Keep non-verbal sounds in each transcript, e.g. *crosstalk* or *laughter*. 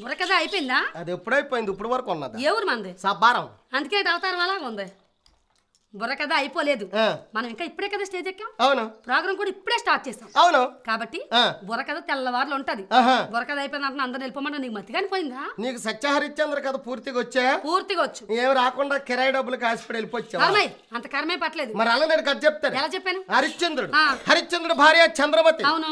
బుర్రకదా అయిపోయిందా అది ఎప్పుడైపోయింది ఇప్పుడు వరకు ఉన్నది ఎవరు ఊరు మంది సబ్బారం అందుకే అవతారం అలాగ ఉంది బుర్ర కథ అయిపోలేదు మనం ఇంకా ఇప్పుడే కదా స్టేజ్ ఎక్కాం అవును ప్రోగ్రామ్ కూడా ఇప్పుడే స్టార్ట్ చేస్తాం అవును కాబట్టి బుర్ర కథ తెల్లవారులు ఉంటది బుర్ర కథ అయిపోయింది అంటే అందరు వెళ్ళిపోమంటే నీకు మతిగాని పోయిందా నీకు సత్యహరిశ్చంద్ర కథ పూర్తిగా వచ్చా పూర్తిగా వచ్చు ఏం రాకుండా కిరాయి డబ్బులు కాసిపడి వెళ్ళిపోవచ్చా అంత కరమే పట్టలేదు మరి అలా నేను కథ చెప్తాను ఎలా చెప్పాను హరిశ్చంద్రుడు హరిశ్చంద్రుడు భార్య చంద్రమతి అవును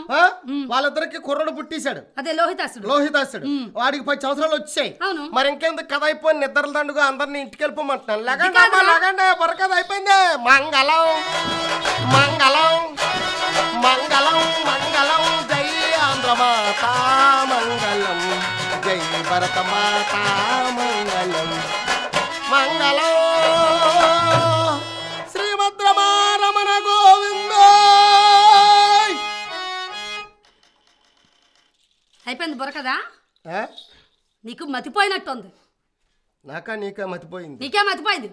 వాళ్ళిద్దరికి కుర్రడు పుట్టేశాడు అదే లోహితాసుడు లోహితాసుడు వాడికి పది సంవత్సరాలు వచ్చాయి అవును మరి ఇంకెందుకు కథ అయిపోయి నిద్రల దండుగా అందరిని ఇంటికి వెళ్ళిపోమంటున్నాను లగండా లగండా బుర్ర కథ చెప్పింది మంగళం మంగళం మంగళం మంగళం జై ఆంధ్రమాత మంగళం జై మాత మంగళం మంగళం గోవింద అయిపోయింది బొరకదా నీకు మతిపోయినట్టుంది నాకా నీకే మతిపోయింది నీకే మతిపోయింది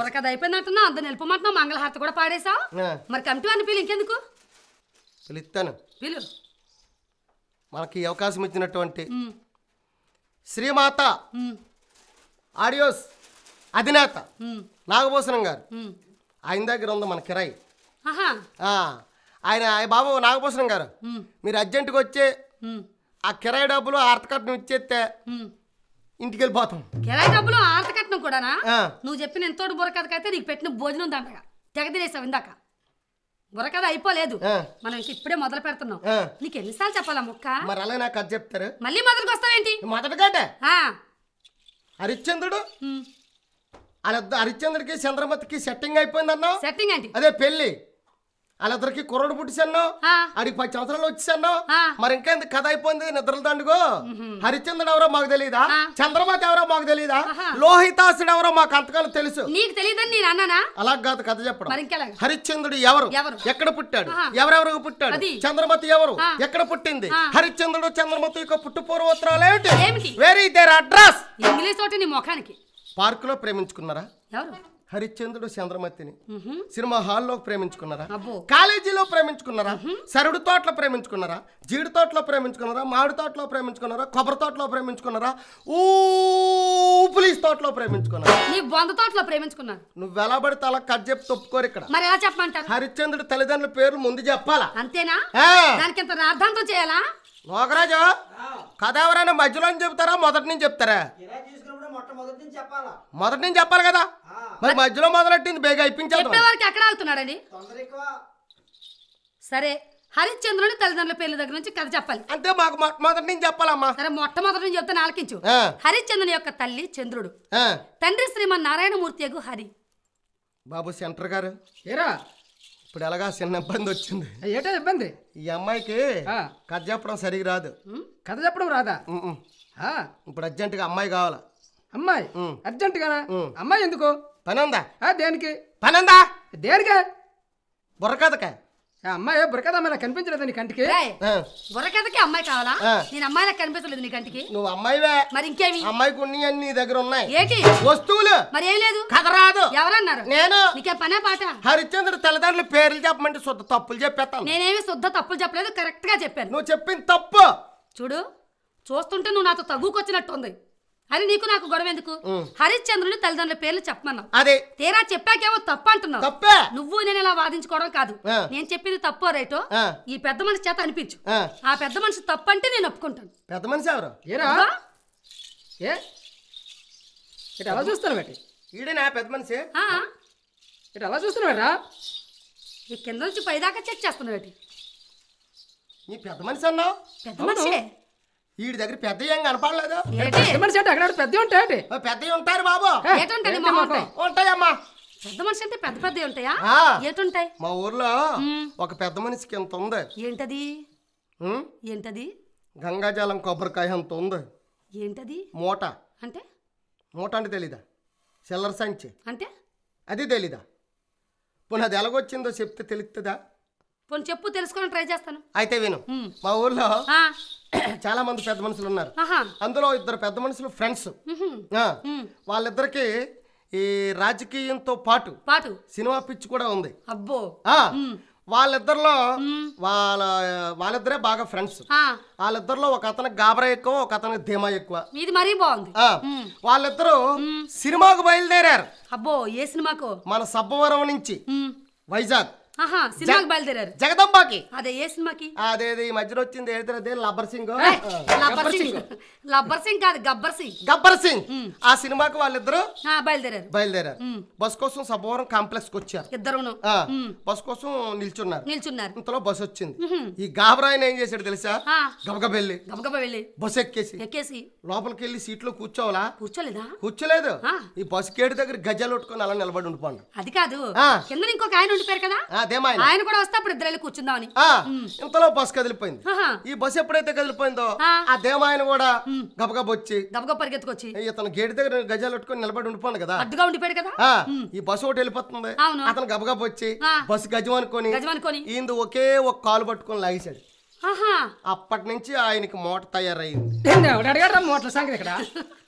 ఉరకది అయిపోయిందంటున్నా అంత నిలిపమంటున్నావు మంగళహారతి కూడా పాడేశావు మరి కమిటీ అని పిలు ఇంకెందుకు పిలుస్తాను పిలు మనకి అవకాశం ఇచ్చినటువంటి శ్రీమాత ఆడియోస్ అధినేత నాగభూషణం గారు ఆయన దగ్గర ఉంది మన కిరాయి ఆయన బాబు నాగభూషణం గారు మీరు అర్జెంటుకు వచ్చే ఆ కిరాయి డబ్బులు ఆర్తకట్నం ఇచ్చేస్తే ఇంటికి వెళ్ళిపోతాం కిరాయి డబ్బులు ఆంత కట్నం కూడానా నువ్వు చెప్పిన ఎంతో బుర్రకథకైతే నీకు పెట్టిన భోజనం దాంట్లో తెగదిలేసావు ఇందాక బుర్రకథ అయిపోలేదు మనం ఇంక ఇప్పుడే మొదలు పెడుతున్నాం నీకు ఎన్నిసార్లు చెప్పాలా ముక్క మరి అలా నాకు అది చెప్తారు మళ్ళీ మొదలుకు వస్తావేంటి మొదటిగాట హరిశ్చంద్రుడు అలా హరిశ్చంద్రుడికి చంద్రమతికి సెట్టింగ్ అయిపోయింది అన్నావు సెట్టింగ్ అంటే అదే పెళ్ళి వాళ్ళిద్దరికి కుర్రడు పుట్టిసన్నో అడిగి పది సంవత్సరాలు వచ్చేసాను మరి ఇంకా కథ అయిపోయింది నిద్రలు దండుగో హరిచంద్రుడు ఎవరో మాకు తెలియదా చంద్రమాత ఎవరో మాకు తెలియదా లోహితాసుడు ఎవరో మాకు అంతకాలం తెలుసు నీకు తెలియదని నేను అలా కాదు కథ చెప్పడం హరిచంద్రుడు ఎవరు ఎక్కడ పుట్టాడు ఎవరెవరికి పుట్టాడు చంద్రమతి ఎవరు ఎక్కడ పుట్టింది హరిచంద్రుడు చంద్రమతి యొక్క పుట్టు పూర్వోత్తరాలు ఏమిటి వెరీ దేర్ అడ్రస్ ఇంగ్లీష్ ఒకటి నీ ముఖానికి ప్రేమించుకున్నారా ఎవరు హరిశ్చంద్రుడు చంద్రమతిని సినిమా హాల్లో ప్రేమించుకున్నారా కాలేజీలో ప్రేమించుకున్నారా సరుడు తోటలో ప్రేమించుకున్నారా జీడి తోటలో ప్రేమించుకున్నారా మామిడి తోటలో ప్రేమించుకున్నారా కొబ్బరి తోటలో ప్రేమించుకున్నారా ఊపులీస్ తోటలో ప్రేమించుకున్నారా తోటలో ప్రేమించుకున్నాను నువ్వు ఎలా పడితే కట్ చెప్పి తొప్పుకోరు ఇక్కడ మరి ఎలా చెప్పమంటారు హరిశ్చంద్రుడు తల్లిదండ్రుల పేర్లు ముందు చెప్పాలా అంతేనా దానికి ఇంత అర్థంతో చేయాలా లోకరాజు కథ ఎవరైనా మధ్యలో చెప్తారా మొదటి నుంచి చెప్తారా మొదటి నుంచి చెప్పాలి కదా మరి మధ్యలో మొదలెట్టింది బేగా ఇప్పించాలి ఎక్కడ ఆగుతున్నాడండి సరే హరిశ్చంద్రుని తల్లిదండ్రుల పేర్ల దగ్గర నుంచి కథ చెప్పాలి అంటే మాకు మొట్టమొదటి నుంచి చెప్పాలమ్మా సరే మొట్టమొదటి నుంచి చెప్తాను ఆలకించు హరిశ్చంద్రుని యొక్క తల్లి చంద్రుడు తండ్రి శ్రీమన్ నారాయణమూర్తి యగు హరి బాబు సెంటర్ గారు ఏరా ఇప్పుడు ఎలాగా చిన్న ఇబ్బంది వచ్చింది ఏటో ఇబ్బంది ఈ అమ్మాయికి కథ చెప్పడం సరిగ్గా రాదు కథ చెప్పడం రాదా ఇప్పుడు అర్జెంటుగా అమ్మాయి కావాలా అమ్మాయి అర్జెంటుగానా అమ్మాయి ఎందుకు పనుందా దేనికి పనుందా దేనికి బుర్రకథక ఆ అమ్మాయి బుర్రకథ అమ్మాయి నాకు కనిపించలేదు నీ కంటికి బురకథకి బుర్రకథకి అమ్మాయి కావాలా నేను అమ్మాయి నాకు కనిపించలేదు నీ కంటికి నువ్వు అమ్మాయివే మరి ఇంకేమి అమ్మాయి కొన్ని అన్ని నీ దగ్గర ఉన్నాయి ఏంటి వస్తువులు మరి ఏం లేదు కథ రాదు ఎవరన్నారు నేను నీకే పనే పాట హరిశ్చంద్ర తల్లిదండ్రుల పేర్లు చెప్పమంటే శుద్ధ తప్పులు చెప్పేస్తాను నేనేమి శుద్ధ తప్పులు చెప్పలేదు కరెక్ట్ గా చెప్పాను నువ్వు చెప్పింది తప్పు చూడు చూస్తుంటే నువ్వు నాతో తగ్గుకొచ్చినట్టుంది అని నీకు నాకు గొడవ ఎందుకు హరిశ్చంద్రుని తల్లిదండ్రుల పేర్లు చెప్పమన్నావు అదే తీరా చెప్పాకేమో తప్ప అంటున్నావు నువ్వు నేను ఇలా వాదించుకోవడం కాదు నేను చెప్పింది తప్పో రైటో ఈ పెద్ద మనిషి చేత అనిపించు ఆ పెద్ద మనిషి తప్పు అంటే నేను ఒప్పుకుంటాను పెద్ద మనిషి ఎవరు ఇటు చూస్తాను బట్టి ఈడేనా పెద్ద మనిషి ఇటు అలా ఈ కింద నుంచి పైదాకా చెక్ చేస్తున్నాడు నీ పెద్ద మనిషి అన్నావు పెద్ద మనిషి వీడి దగ్గర పెద్ద ఏం కనపడలేదు పెద్ద మనిషి అంటే ఉంటాయి పెద్ద ఉంటారు బాబు ఉంటాయమ్మా పెద్ద మనిషి అంటే పెద్ద పెద్ద ఉంటాయా ఏటుంటాయి మా ఊర్లో ఒక పెద్ద మనిషికి ఎంత ఉంది ఏంటది ఏంటది గంగాజలం కొబ్బరికాయ అంత ఉంది ఏంటది మూట అంటే మూట అంటే తెలీదా చిల్లర సంచి అంటే అది తెలీదా పోనీ అది ఎలాగొచ్చిందో చెప్తే తెలుస్తుందా పోనీ చెప్పు తెలుసుకొని ట్రై చేస్తాను అయితే విను మా ఊర్లో *laughs* చాలా మంది పెద్ద మనుషులు ఉన్నారు అందులో ఇద్దరు పెద్ద మనుషులు ఫ్రెండ్స్ వాళ్ళిద్దరికి ఈ రాజకీయంతో పాటు పాటు సినిమా పిచ్చి కూడా ఉంది అబ్బో వాళ్ళిద్దరిలో వాళ్ళ వాళ్ళిద్దరే బాగా ఫ్రెండ్స్ వాళ్ళిద్దరిలో ఒక అతను గాబరా ఎక్కువ ఒక అతను ధీమా ఎక్కువ ఇది మరీ బాగుంది వాళ్ళిద్దరూ సినిమాకు బయలుదేరారు అబ్బో ఏ సినిమాకు మన సబ్బవరం నుంచి వైజాగ్ సినిమాకి బయలుదేరారు జగదంబాకి అదే ఏ సినిమాకి అదే ఈ మధ్యలో వచ్చింది ఏదైతే లబ్బర్ సింగ్ లబ్బర్ సింగ్ లబ్బర్ సింగ్ కాదు గబ్బర్ సింగ్ గబ్బర్ సింగ్ ఆ సినిమాకి వాళ్ళిద్దరు బయలుదేరారు బయలుదేరారు బస్ కోసం సభవరం కాంప్లెక్స్ కి వచ్చారు ఇద్దరు బస్ కోసం నిల్చున్నారు నిల్చున్నారు ఇంతలో బస్ వచ్చింది ఈ గాబరాయన ఏం చేశాడు తెలుసా గబగబ వెళ్ళి గబగబ బస్ ఎక్కేసి ఎక్కేసి లోపలికి వెళ్ళి సీట్ లో కూర్చోవాలా కూర్చోలేదా కూర్చోలేదు ఈ బస్ గేట్ దగ్గర గజాలు కొట్టుకొని అలా నిలబడి ఉండిపోండి అది కాదు కింద ఇంకొక ఆయన ఉండిపోయారు కదా ఆయన కూడా వస్తే అప్పుడు ఇద్దరు కూర్చుందామని ఇంతలో బస్ కదిలిపోయింది ఈ బస్ ఎప్పుడైతే కదిలిపోయిందో ఆ దేమాయన కూడా గబగబ వచ్చి గబగబ పరిగెత్తుకొచ్చి ఇతను గేట్ దగ్గర గజాలు పెట్టుకుని నిలబడి ఉండిపోను కదా అడ్డుగా ఉండిపోయాడు కదా ఈ బస్సు ఒకటి వెళ్ళిపోతుంది అతను గబగబ వచ్చి బస్సు గజం అనుకొని గజం ఒకే ఒక కాలు పట్టుకొని లాగేశాడు అప్పటి నుంచి ఆయనకి మూట తయారయ్యింది మోటార్ సంగతి ఇక్కడ *laughs*